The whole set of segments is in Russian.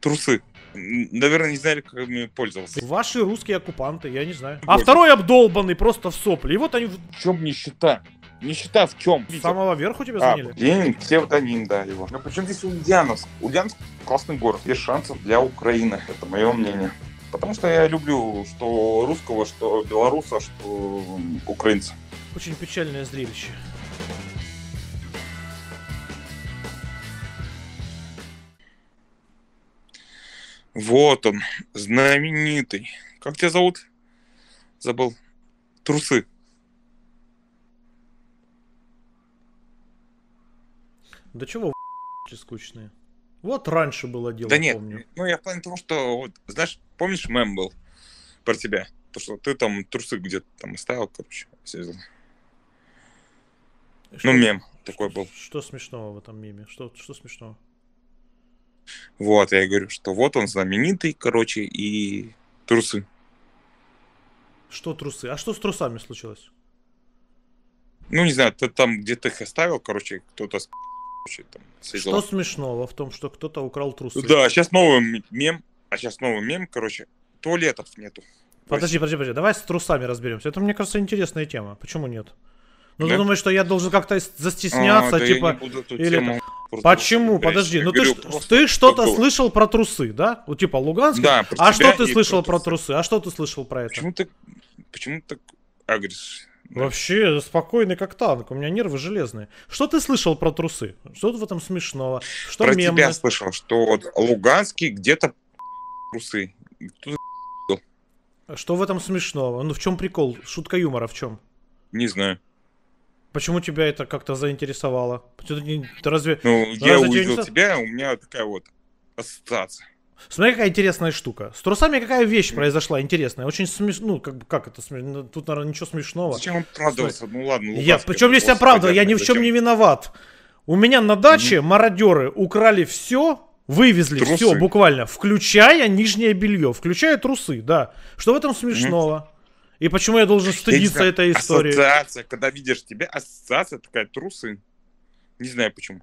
трусы. Наверное, не знали, как ими пользовался. Ваши русские оккупанты, я не знаю. А второй обдолбанный просто в сопли. И вот они... В чем нищета? Нищета в чем? С самого верху тебя а, заняли? А, Ленин, псевдоним, да, его. Но ну, причем здесь Ульяновск? Ульяновск классный город. Есть шансов для Украины. Это мое мнение. Потому что я люблю что русского, что белоруса, что украинца. Очень печальное зрелище. Вот он, знаменитый. Как тебя зовут? Забыл. Трусы. Да чего вы скучные? Вот раньше было дело, да нет, помню. Ну, я в плане того, что, вот, знаешь, помнишь, мем был про тебя? То, что ты там трусы где-то там оставил, короче, съездил. ну, мем такой был. Что смешного в этом меме? Что, что смешного? Вот, я говорю, что вот он знаменитый, короче, и трусы. Что трусы? А что с трусами случилось? Ну, не знаю, ты там где-то их оставил, короче, кто-то там, Что смешного в том, что кто-то украл трусы? Да, сейчас новый мем, а сейчас новый мем, короче, туалетов нету. Подожди, подожди, подожди, давай с трусами разберемся. Это, мне кажется, интересная тема. Почему нет? Ну да? ты думаешь, что я должен как-то застесняться, а, да типа... буду эту или... тему Почему? Подожди, ну ты, ты что-то слышал про трусы, да? Вот типа Луганск. Да, а что ты слышал про трусы. трусы? А что ты слышал про это? Почему так? почему так агришь? Да. Вообще спокойный как танк, у меня нервы железные. Что ты слышал про трусы? Что в этом смешного? Что про мемное? тебя слышал, что вот Луганский где-то трусы. Кто что в этом смешного? Ну в чем прикол? Шутка юмора в чем? Не знаю. Почему тебя это как-то заинтересовало? Ты, ты разве... Ну, разве я увидел тебя, тебя, у меня такая вот ассоциация. Смотри, какая интересная штука. С трусами какая вещь произошла интересная. Очень смешно. Ну, как как это смешно? Ну, тут, наверное, ничего смешного. Зачем он радовался? Ну ладно, Я, Причем здесь вся я ни в чем не виноват. У меня на даче mm-hmm. мародеры украли все, вывезли трусы. все буквально, включая нижнее белье, включая трусы, да. Что в этом смешного? Mm-hmm. И почему я должен стыдиться я этой истории? Ассоциация, когда видишь тебя, ассоциация такая трусы. Не знаю почему.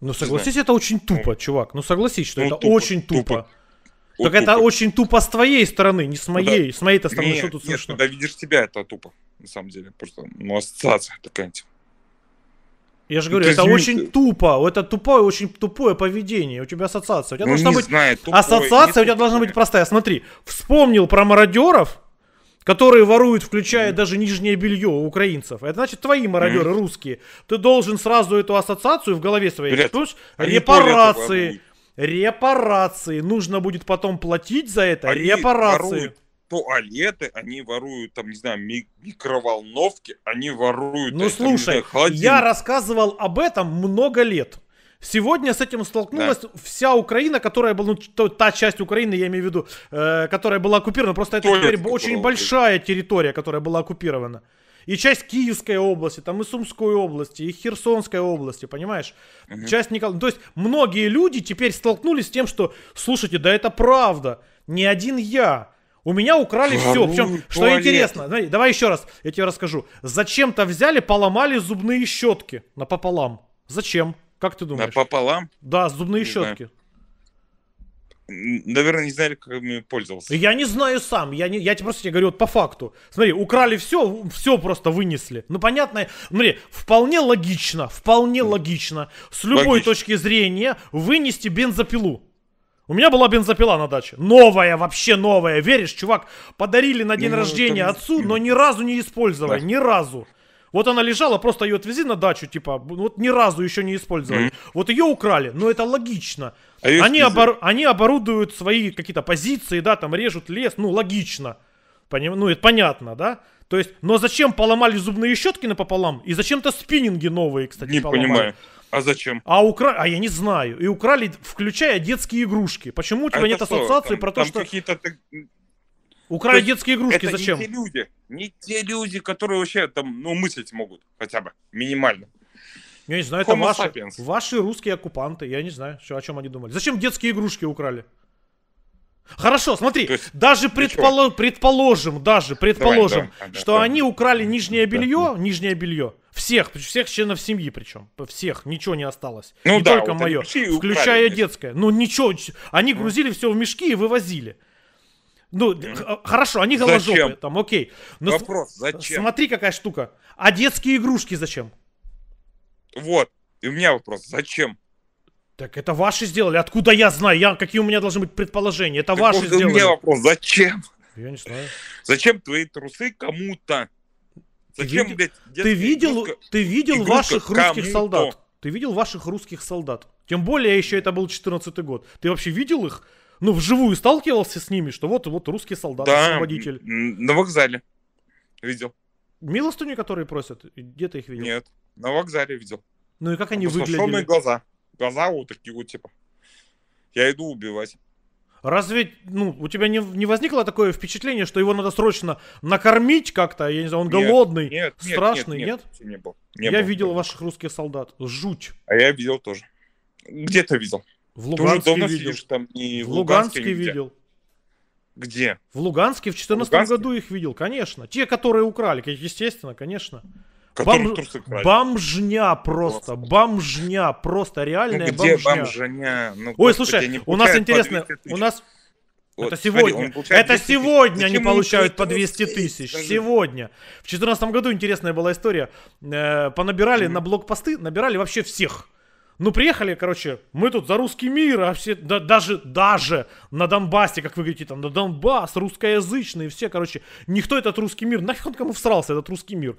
Ну согласись, это очень тупо, ну, чувак. Ну согласись, что ну, это тупо, очень тупо. тупо. Так вот это тупо. очень тупо с твоей стороны, не с ну моей. Да. С моей-то стороны, нет, что тут нет, смешно? Когда видишь тебя, это тупо, на самом деле. Просто, ну, ассоциация такая. Типа. Я же говорю, ну, это извини... очень тупо, это тупое, очень тупое поведение. У тебя ассоциация. У тебя ну, должна быть знаю, тупое, ассоциация, у тебя тупое. должна быть простая. Смотри, вспомнил про мародеров, которые воруют, включая даже нижнее белье у украинцев. Это значит твои мародеры mm-hmm. русские. Ты должен сразу эту ассоциацию в голове своей. Блядь, репарации. Репарации. Нужно будет потом платить за это. Они репарации. Воруют туалеты, они воруют, там, не знаю, микроволновки, они воруют... Ну, слушай, я рассказывал об этом много лет. Сегодня с этим столкнулась да. вся Украина, которая была, ну, то, та часть Украины, я имею в виду, э, которая была оккупирована. Просто это теперь очень большая территория, которая была оккупирована. И часть Киевской области, там и Сумской области, и Херсонской области, понимаешь? Угу. Часть Никол... То есть многие люди теперь столкнулись с тем, что, слушайте, да это правда, не один я. У меня украли Забудь все. Причем, туалет. что интересно, давай, давай еще раз, я тебе расскажу. Зачем-то взяли, поломали зубные щетки пополам, Зачем? Как ты думаешь? Пополам? Да, зубные не щетки. Знаю. Наверное, не знали, как ими пользовался. Я не знаю сам. Я, не, я тебе просто тебе говорю вот по факту. Смотри, украли все, все просто вынесли. Ну, понятно. Смотри, вполне логично, вполне логично с любой логично. точки зрения вынести бензопилу. У меня была бензопила на даче. Новая, вообще новая. Веришь, чувак? Подарили на день ну, рождения там... отцу, но ни разу не использовали. Да. Ни разу. Вот она лежала, просто ее отвезли на дачу, типа, вот ни разу еще не использовали. Mm-hmm. Вот ее украли, но это логично. А они, обор- они оборудуют свои какие-то позиции, да, там режут лес, ну, логично. Поним- ну, это понятно, да? То есть, но зачем поломали зубные щетки напополам? И зачем-то спиннинги новые, кстати, Не поломали. понимаю. А зачем? А украли, а я не знаю. И украли, включая детские игрушки. Почему у тебя а нет слово. ассоциации там, про то, там что... какие-то Украли есть, детские игрушки, это зачем? Не те люди, не те люди, которые вообще там, ну, мыслить могут хотя бы минимально. Я не знаю, это ваши, ваши русские оккупанты. Я не знаю, что, о чем они думали. Зачем детские игрушки украли? Хорошо, смотри, есть, даже предполо- предположим, даже предположим, давай, давай, что давай, они украли нижнее белье, нижнее белье всех, всех членов семьи причем, всех, ничего не осталось, ну, не да, только вот мое, включая украли, детское. Ну ничего, они грузили все в мешки и вывозили. Ну, а, хорошо, они голожопы, там, окей. Но Вопрос, зачем? Смотри, какая штука. А детские игрушки зачем? Вот, и у меня вопрос, зачем? Так это ваши сделали, откуда я знаю, я, какие у меня должны быть предположения, это так ваши сделали. У меня вопрос, зачем? Я не знаю. Зачем твои трусы кому-то? Зачем, ты, блядь, ты видел, игрушка, ты видел ваших русских солдат? Ты видел ваших русских солдат? Тем более еще это был 14 год. Ты вообще видел их? ну, вживую сталкивался с ними, что вот, вот русский солдат, да, освободитель. на вокзале видел. Милостыню, которые просят? Где ты их видел? Нет, на вокзале видел. Ну и как они выглядели? глаза. Глаза вот такие вот, типа. Я иду убивать. Разве, ну, у тебя не, не возникло такое впечатление, что его надо срочно накормить как-то? Я не знаю, он нет, голодный, нет, нет, страшный, нет? нет? нет? Не был, не я был, видел был. ваших русских солдат. Жуть. А я видел тоже. Где-то видел. В Луганске Ты видел. там, не в, в Луганске, Луганске видел. Где? В Луганске в 2014 году их видел, конечно. Те, которые украли, естественно, конечно. Бомж... Бомжня просто, бомжня просто, реальная ну, где бомжня. бомжня? Ну, Ой, господи, слушай, у нас интересно, у нас... Вот, это сегодня, смотри, это сегодня они получают по 200 тысяч, сегодня. В 2014 году интересная была история, э, понабирали на блокпосты, набирали вообще всех. Ну, приехали, короче, мы тут за русский мир, а все, да, даже, даже на Донбассе, как вы говорите, там, на Донбасс, русскоязычные, все, короче, никто этот русский мир, нафиг он кому всрался, этот русский мир.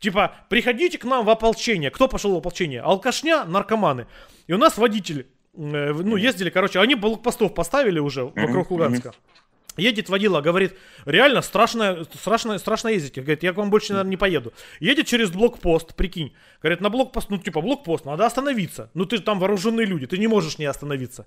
Типа, приходите к нам в ополчение. Кто пошел в ополчение? Алкашня, наркоманы. И у нас водитель, э, ну, ездили, короче, они блокпостов поставили уже вокруг Луганска. Mm-hmm. Едет водила, говорит, реально страшно, страшно, страшно ездить. Говорит, я к вам больше, наверное, не поеду. Едет через блокпост, прикинь. Говорит, на блокпост, ну типа блокпост, надо остановиться. Ну ты же там вооруженные люди, ты не можешь не остановиться.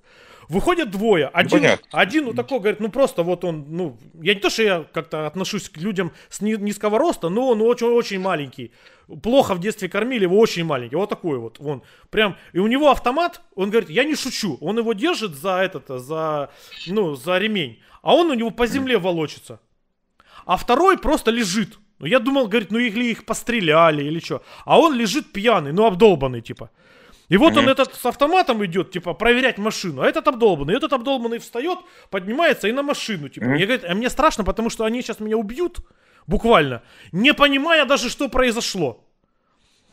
Выходят двое. Ну, один, один ну такой, говорит, ну просто вот он, ну, я не то, что я как-то отношусь к людям с низкого роста, но он очень-очень маленький плохо в детстве кормили, его очень маленький, вот такой вот, вон, прям, и у него автомат, он говорит, я не шучу, он его держит за этот, за, ну, за ремень, а он у него по земле волочится, а второй просто лежит, ну, я думал, говорит, ну, или их постреляли, или что, а он лежит пьяный, ну, обдолбанный, типа, и вот он этот с автоматом идет, типа, проверять машину, а этот обдолбанный, этот обдолбанный встает, поднимается и на машину, типа, я говорю а мне страшно, потому что они сейчас меня убьют, буквально, не понимая даже, что произошло.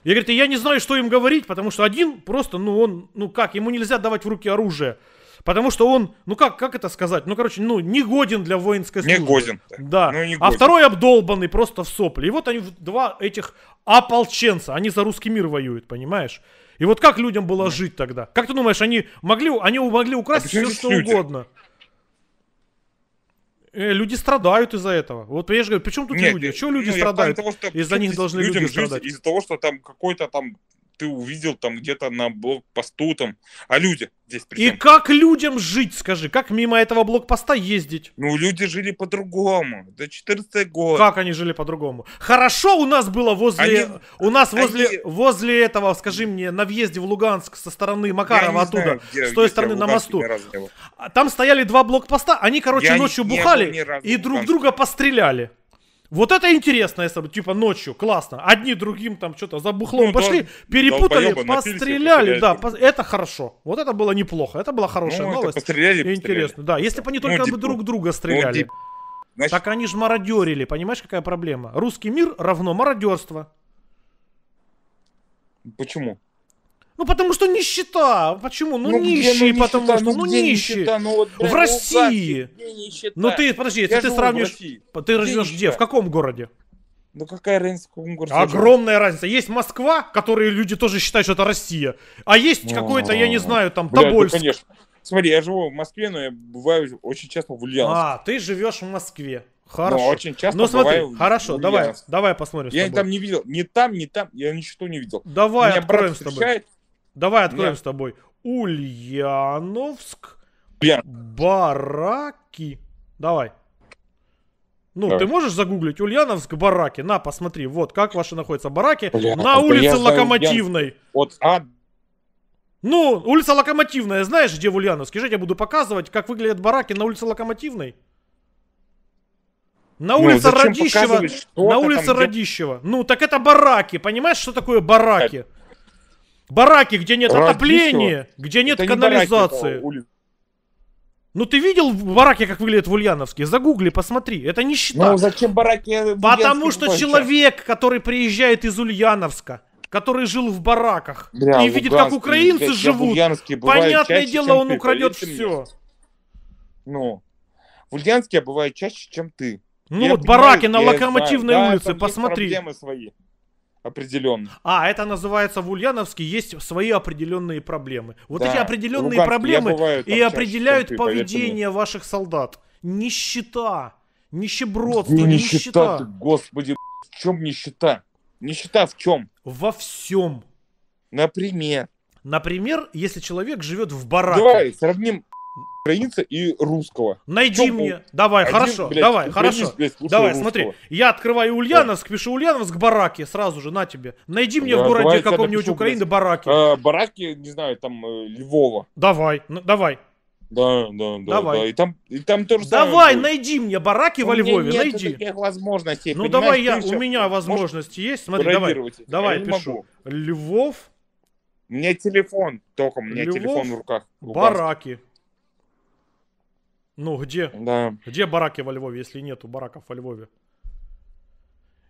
Я говорит, я не знаю, что им говорить, потому что один просто, ну он, ну как, ему нельзя давать в руки оружие. Потому что он, ну как, как это сказать? Ну, короче, ну, не годен для воинской службы. Не годен. Да. Ну, не годен. А второй обдолбанный просто в сопли. И вот они, два этих ополченца, они за русский мир воюют, понимаешь? И вот как людям было жить тогда? Как ты думаешь, они могли, они могли украсть а все что люди? угодно? Э, люди страдают из-за этого. Вот я же говорю, причем тут Нет, люди? Чего люди ну, страдают? Того, что из-за них должны люди страдать? Из-за того, что там какой-то там ты увидел там где-то на блокпосту там. А люди здесь при И как людям жить, скажи? Как мимо этого блокпоста ездить? Ну, люди жили по-другому. До 14 года Как они жили по-другому? Хорошо у нас было возле... Они... У нас возле, они... возле этого, скажи мне, на въезде в Луганск со стороны Макарова оттуда. Знаю, где, с той стороны на мосту. А там стояли два блокпоста. Они, короче, я ночью не, бухали не и друг друга постреляли. Вот это интересно, если бы, типа, ночью, классно. Одни другим там что-то за бухлом ну, пошли, да, перепутали, да, постреляли, да, по- это хорошо. Вот это было неплохо, это была хорошая ну, новость. Постреляли, постреляли. Интересно, да, если бы они только ну, бы друг друга ну, стреляли. Ну, Значит... Так они же мародерили, понимаешь, какая проблема? Русский мир равно мародерство. Почему? Ну потому что нищета. Почему? Ну, ну нищие, где, ну, потому что ну, ну нищие. ну, вот, в ну, России. Где ну ты, подожди, если ты сравнишь, ты живешь где? В каком городе? Ну какая разница в каком городе? Огромная разница. Есть Москва, которые люди тоже считают, что это Россия. А есть ну, какой-то, я не ну, знаю, там Тобольск. Ну, конечно. Смотри, я живу в Москве, но я бываю очень часто в Ульяновске. А, ты живешь в Москве. Хорошо. Но очень часто Но смотри, бываю хорошо, в давай, давай посмотрим. Я там не видел, не там, не там, я ничего не видел. Давай, Меня брат встречает, с тобой. Давай откроем Нет. с тобой. Ульяновск. Ульян. Бараки. Давай. Ну, Давай. ты можешь загуглить Ульяновск бараки? На, посмотри, вот как ваши находятся бараки Бля, на улице Локомотивной. Вот а... Ну, улица Локомотивная, знаешь, где в Ульяновске? Жить я буду показывать, как выглядят бараки на улице Локомотивной. На ну, улице ну, Радищева. На улице там, Радищева. Где... Ну, так это бараки. Понимаешь, что такое бараки? Это... Бараки, где нет бараки, отопления, все. где нет это канализации. Не бараки, ну ты видел бараки, как выглядят в Ульяновске? Загугли, посмотри. Это не счета. Ну зачем бараки? Э, Потому что больше? человек, который приезжает из Ульяновска, который жил в бараках Бля, и видит, как украинцы я, живут, я понятное чаще, дело, он ты, украдет все. Ну, в Ульяновске я бываю чаще, чем ты. Ну я вот бараки на Локомотивной знаю, улице, посмотри. Свои определенно. А, это называется в Ульяновске есть свои определенные проблемы. Вот да, эти определенные проблемы бываю, и определяют компы, поведение ваших солдат. Нищета, нищебродство, Где ну, нищета. нищета. Ты, господи, в чем нищета? Нищета в чем? Во всем. Например. Например, если человек живет в бараке. Давай сравним украинца и русского. Найди Чем мне. У... Давай, Один, хорошо, блядь, давай, хорошо. Блядь, давай, русского. смотри. Я открываю Ульяновск, да. пишу Ульяновск, бараки, сразу же, на тебе. Найди мне да, в городе каком-нибудь Украины бараки. Э, бараки, не знаю, там, э, Львова. Давай, ну, давай. Да, да, да, давай. да. И там, и там тоже Давай, самое найди мне бараки у во Львове, нет найди. таких возможностей. Ну давай я, у меня возможности есть. Смотри, давай, давай, я пишу. Львов. Мне телефон, только у меня телефон в руках. Бараки. Ну, где? Да. Где бараки во Львове, если нету бараков во Львове?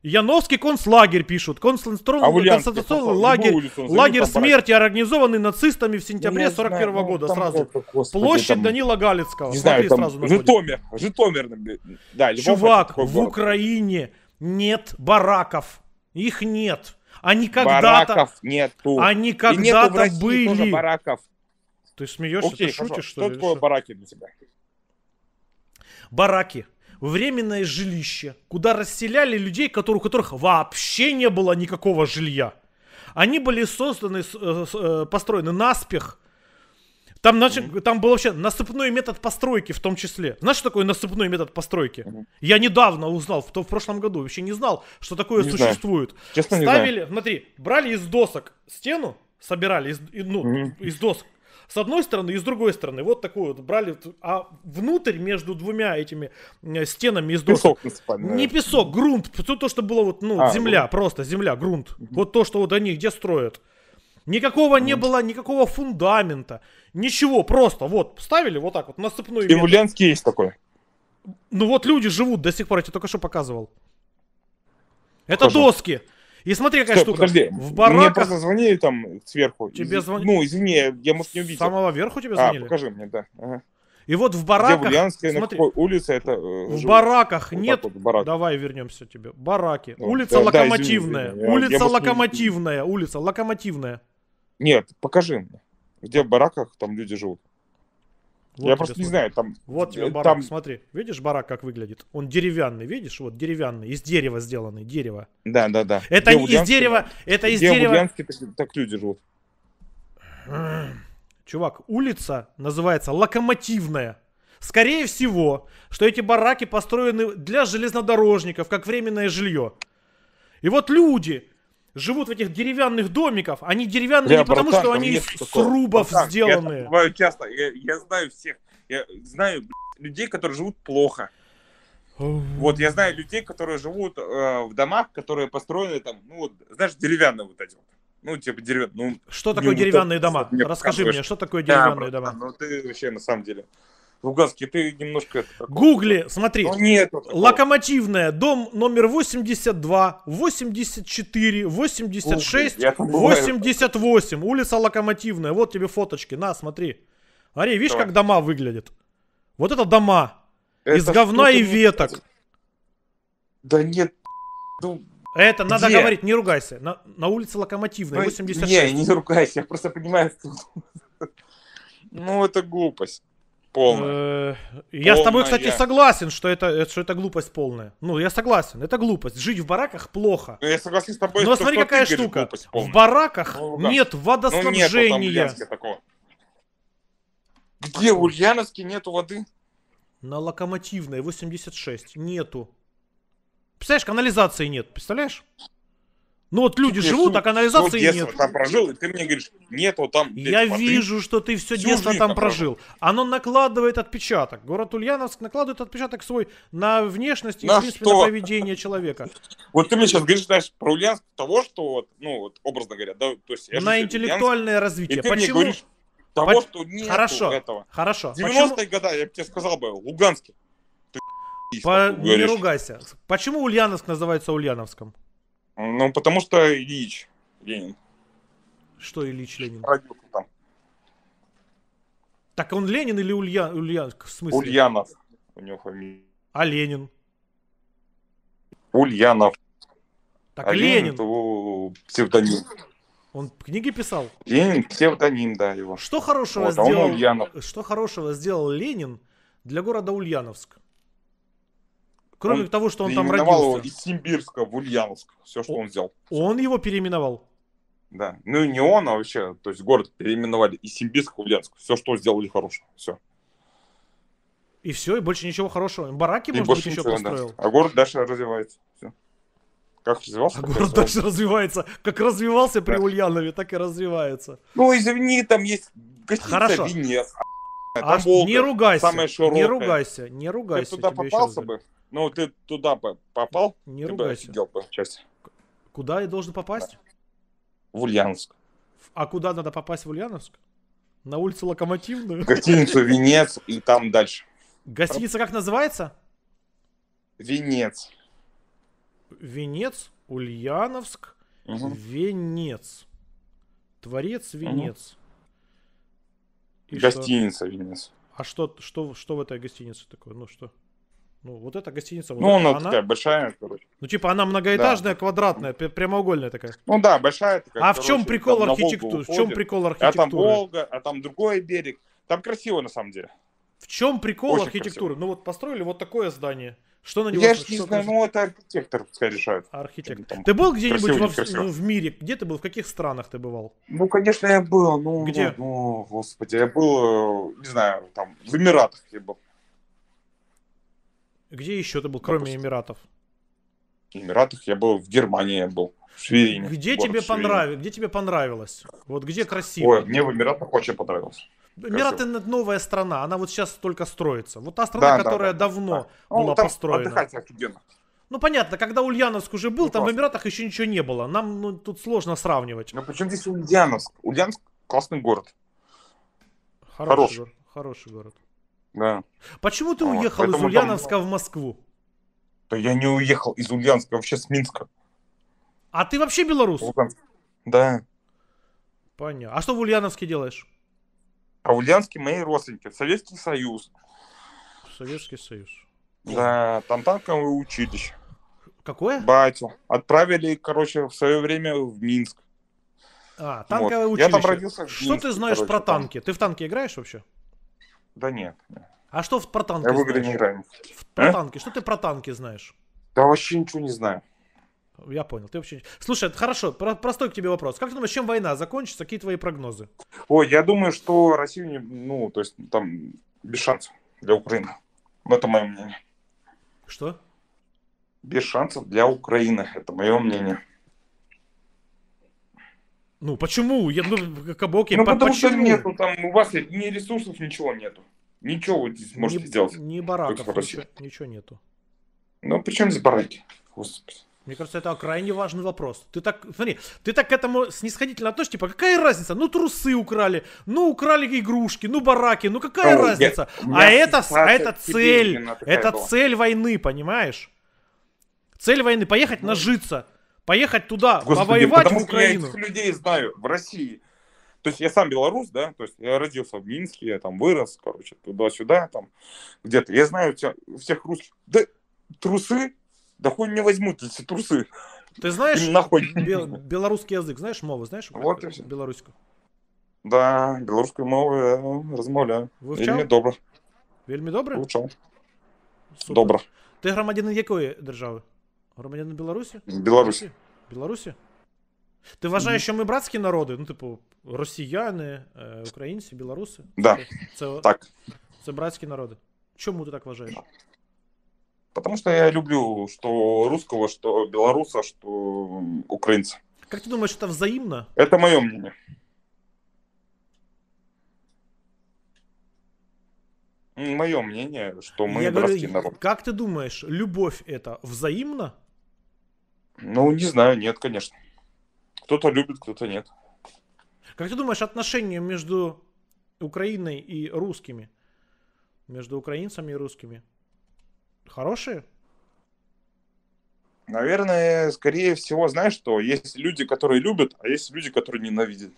Яновский концлагерь пишут. Концентрон... А Концентрационный лагерь, улицу, лагерь смерти, организованный нацистами в сентябре 41 -го ну, года. Там, сразу. Господи, Площадь там... Данила Галицкого. Не знаю, там сразу Житомир. Житомир. Да, Чувак, в город. Украине нет бараков. Их нет. Они когда-то... Бараков нету. Они когда-то были. бараков. Ты смеешься? Окей, ты шутишь, хорошо. что ли? Что такое бараки для тебя? бараки, временное жилище, куда расселяли людей, которые, у которых вообще не было никакого жилья. Они были созданы, э, э, построены наспех. Там, значит, там был вообще насыпной метод постройки в том числе. Знаешь, что такое насыпной метод постройки? Mm-hmm. Я недавно узнал, в, то в прошлом году вообще не знал, что такое не существует. Знаю. Честно, Ставили, не знаю. смотри, брали из досок стену, собирали из, ну, mm-hmm. из досок, с одной стороны и с другой стороны. Вот такую вот брали, а внутрь между двумя этими стенами из досок. Песок, не песок, грунт. То, то что было вот, ну, а, земля, ну. просто земля, грунт. Вот то, что вот они где строят. Никакого не было, никакого фундамента, ничего, просто вот ставили вот так вот насыпную. цепную. И в Ульянске есть такой? Ну вот люди живут до сих пор, я тебе только что показывал. Это Хожу. доски. И смотри, какая Стой, штука. Подожди, в бараках... мне просто звонили там сверху. Тебе звонили? Ну, извини, я, может, не увидел. С самого верху тебе а, звонили? А, покажи мне, да. Ага. И вот в бараках... Где в Ульянске, смотри, на какой улице это... Э, в живу. бараках вот нет... Вот, барак. Давай вернемся тебе. Бараки. Вот, ну, улица да, Локомотивная. Да, извини, извини. Улица я, Локомотивная. Может, Улица Локомотивная. Нет, покажи мне. Где в бараках там люди живут? Вот я просто смотри. не знаю, там... Вот тебе э, барак, там... смотри. Видишь барак, как выглядит? Он деревянный, видишь? Вот деревянный, из дерева сделанный, дерево. Да, да, да. Это где из дерева... Это из дерева... Где так, так люди живут? Чувак, улица называется Локомотивная. Скорее всего, что эти бараки построены для железнодорожников, как временное жилье. И вот люди, живут в этих деревянных домиках. Они деревянные не потому, что они из срубов братан, сделаны. Я бываю часто. Я, знаю всех. Я знаю людей, которые живут плохо. Вот я знаю людей, которые живут э, в домах, которые построены там, ну вот, знаешь, деревянные вот эти вот. Ну, типа деревянные. Ну, что такое деревянные дома? Расскажи мне, что такое деревянные да, дома? Ну, ты вообще на самом деле. Луганский, ты немножко... Гугли, смотри. Ну, нет, локомотивная, дом номер 82, 84, 86, Гугли, 88, улица Локомотивная. Вот тебе фоточки, на, смотри. Ари, видишь, Давай. как дома выглядят? Вот это дома. Это Из говна и веток. Не... Да нет, ну, это Где? надо говорить, не ругайся. На, на улице Локомотивная. 86. Ну, не, не ругайся, я просто понимаю, Ну, это глупость. Полная. Э, я с тобой, кстати, согласен, что это, э, что это глупость полная. Ну, я согласен, это глупость. Жить в бараках плохо. Но ну, я согласен с тобой. Но смотри, что какая штука. В бараках ну, да. нет водоснабжения. Ну, нету Где в Ульяновске нету воды? На Локомотивной 86 нету. Представляешь, канализации нет, представляешь? Ну вот люди типа, живут, а канализации ну, нет. там прожил, и ты мне говоришь, нету там... Я вижу, что ты все детство там прожил. Оно накладывает отпечаток. Город Ульяновск накладывает отпечаток свой на внешность и, на в принципе, на поведение человека. Вот ты мне сейчас говоришь, знаешь, про Ульяновск того, что, вот, ну, вот, образно говоря, да, то есть... на интеллектуальное развитие. Почему? того, что нет хорошо, этого. Хорошо. 90-е годы, я бы тебе сказал бы, Луганский. По... Не ругайся. Почему Ульяновск называется Ульяновском? Ну, потому что Ильич Ленин. Что Ильич Ленин? там. Так он Ленин или Улья... Ульянов В смысле? Ульянов. У него фамилия. А Ленин? Ульянов. Так а Ленин. Ленин псевдоним. Он книги писал? Ленин псевдоним, да, его. Что хорошего, вот, а сделал... А Что хорошего сделал Ленин для города Ульяновск? Кроме он того, что он там родился. его из Симбирска в Ульяновск. Все, что он, он взял. Он его переименовал? Да. Ну, не он, а вообще, то есть город переименовали из Симбирска в Ульяновск. Все, что сделали хорошее. Все. И все, и больше ничего хорошего. Бараки, и может быть, еще построил. Да. А город дальше развивается. Все. Как развивался? А город развивался. дальше развивается. Как развивался да. при Ульянове, так и развивается. Ну, извини, там есть гостиница Хорошо. Венец. Там э, не ругайся, самая широкая. не ругайся, не ругайся. Ты туда попался бы? Ну, ты туда бы попал? Не ты ругайся. Бы бы сейчас. Куда я должен попасть? В Ульяновск. А куда надо попасть в Ульяновск? На улицу Локомотивную? Гостиницу Венец и там дальше. Гостиница как называется? Венец. Венец, Ульяновск, угу. Венец. Творец Венец. Угу. И гостиница что? Венес. А что, что, что в этой гостинице такое? Ну что? Ну, вот эта гостиница. Вот ну, она, она такая большая, короче. Ну, типа, она многоэтажная, да. квадратная, прямоугольная такая. Ну да, большая такая. А короче, в чем прикол архитектуры? В чем прикол архитектуры? А там Волга, а там другой берег. Там красиво, на самом деле. В чем прикол Очень архитектуры? Красиво. Ну вот построили вот такое здание. Что на него? Я же не знаю, ну это архитектор пускай решает. Архитектор. ты был где-нибудь во, ну, в мире? Где ты был? В каких странах ты бывал? Ну, конечно, я был. Ну, где? Ну, ну господи, я был, э, не знаю, там, в Эмиратах я был. Где еще ты был, кроме Допустим. Эмиратов? В Эмиратах я был, в Германии я был. В Шверине. Где тебе понравилось? Где тебе понравилось? Вот где красиво? Ой, мне в Эмиратах очень понравилось. Миротен новая страна, она вот сейчас только строится. Вот та страна, да, которая да, давно да. А была ну, построена. Отдыхать офигенно. Ну понятно, когда Ульяновск уже был, ну, там классно. в Эмиратах еще ничего не было. Нам ну, тут сложно сравнивать. Ну почему здесь Ульяновск? Ульяновск классный город. Хороший, хороший. город. Хороший город. Да. Почему ты вот, а, уехал из Ульяновска там... в Москву? Да я не уехал из Ульяновска, вообще с Минска. А ты вообще белорус? Луганск. Да. Понятно. А что в Ульяновске делаешь? А мои родственники. Советский Союз. Советский Союз. Да, там танковое училище. Какое? Батю. Отправили, короче, в свое время в Минск. А, танковое вот. училище. Я там родился в Минске, Что ты знаешь короче, про танки? Там. Ты в танки играешь вообще? Да нет. А что в, про танки Я в игры не играю. В, про а? танки. Что ты про танки знаешь? Да вообще ничего не знаю. Я понял. Ты вообще... Слушай, хорошо, про- простой к тебе вопрос. Как ты думаешь, чем война закончится? Какие твои прогнозы? Ой, я думаю, что Россию, не... ну, то есть там без шансов для Украины. Ну, это мое мнение. Что? Без шансов для Украины. Это мое мнение. Ну, почему? Я, ну, кабоки, ну, по- потому почему? что нету там, у вас ни ресурсов, ничего нету. Ничего вы здесь можете не, сделать. Ни бараков, ничего, ничего нету. Ну, причем за бараки? Господи. Мне кажется, это крайне важный вопрос. Ты так, смотри, ты так к этому снисходительно относишься, типа, какая разница? Ну, трусы украли, ну, украли игрушки, ну, бараки, ну, какая ну, разница? Я, а я это, а это цель, это была. цель войны, понимаешь? Цель войны, поехать ну. нажиться, поехать туда, Господи, повоевать в Украину. Я этих людей знаю в России. То есть я сам белорус, да, то есть я родился в Минске, я там вырос, короче, туда-сюда, там где-то. Я знаю всех русских. Да трусы да хуй не возьмут эти трусы. Ты знаешь нахуй. Бел, белорусский язык, знаешь мову, знаешь вот и все. белорусскую? Да, белорусскую мову я размовляю. Вивчав? Вельми добре. Вельми добре? Вивчав. Супер. Добре. Ти громадянин якої держави? Громадянин Білорусі? Білорусі. Білорусі? Ти вважаєш, що ми братські народи? Ну, типу, росіяни, э, українці, білоруси? Да. Типа, це, це, так. Це братські народи. Чому ти так вважаєш? Потому что я люблю что русского, что белоруса, что украинца. Как ты думаешь, это взаимно? Это мое мнение. Мое мнение, что мы я говорю, народ. Как ты думаешь, любовь это взаимно? Ну, не знаю, нет, конечно. Кто-то любит, кто-то нет. Как ты думаешь, отношения между Украиной и русскими? Между украинцами и русскими? Хорошие? Наверное, скорее всего, знаешь что, есть люди, которые любят, а есть люди, которые ненавидят.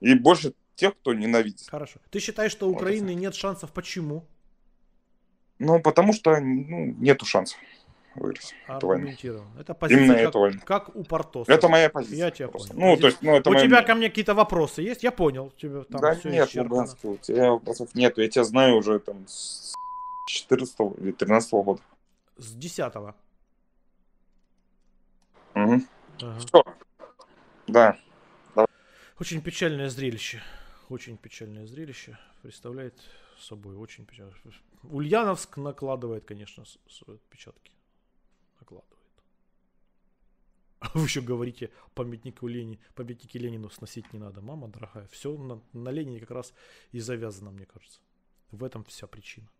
И больше тех, кто ненавидит. Хорошо. Ты считаешь, что у вот Украины нет шансов? Почему? Ну, потому что ну, нету шансов выиграть эту Это позиция, Именно как, эту как у Портоса. Это моя позиция. Я тебя просто. понял. Ну, позиция. то есть, ну, это у моя... тебя ко мне какие-то вопросы есть? Я понял. Тебе там да все нет, Луганский, ну, у тебя вопросов нет. Я тебя знаю уже там с 14 или 13 года. С 10 -го. Угу. Ага. Все. Да. Давай. Очень печальное зрелище. Очень печальное зрелище. Представляет собой очень печально. Ульяновск накладывает, конечно, свои отпечатки. Накладывает. А вы еще говорите, памятнику Лени, памятники Ленину сносить не надо. Мама дорогая, все на, на Ленине как раз и завязано, мне кажется. В этом вся причина.